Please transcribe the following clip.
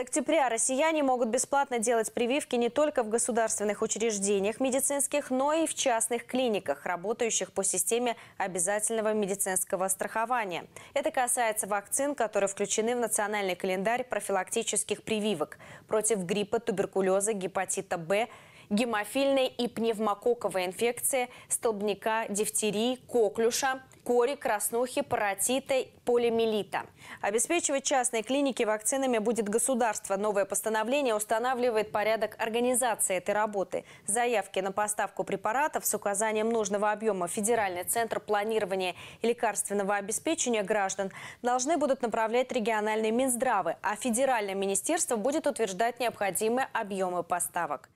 октября россияне могут бесплатно делать прививки не только в государственных учреждениях медицинских, но и в частных клиниках, работающих по системе обязательного медицинского страхования. Это касается вакцин, которые включены в национальный календарь профилактических прививок против гриппа, туберкулеза, гепатита Б, гемофильной и пневмококковой инфекции, столбняка, дифтерии, коклюша – кори, краснухи, паротита, полиомиелита. Обеспечивать частные клиники вакцинами будет государство. Новое постановление устанавливает порядок организации этой работы. Заявки на поставку препаратов с указанием нужного объема Федеральный центр планирования и лекарственного обеспечения граждан должны будут направлять региональные Минздравы, а Федеральное министерство будет утверждать необходимые объемы поставок.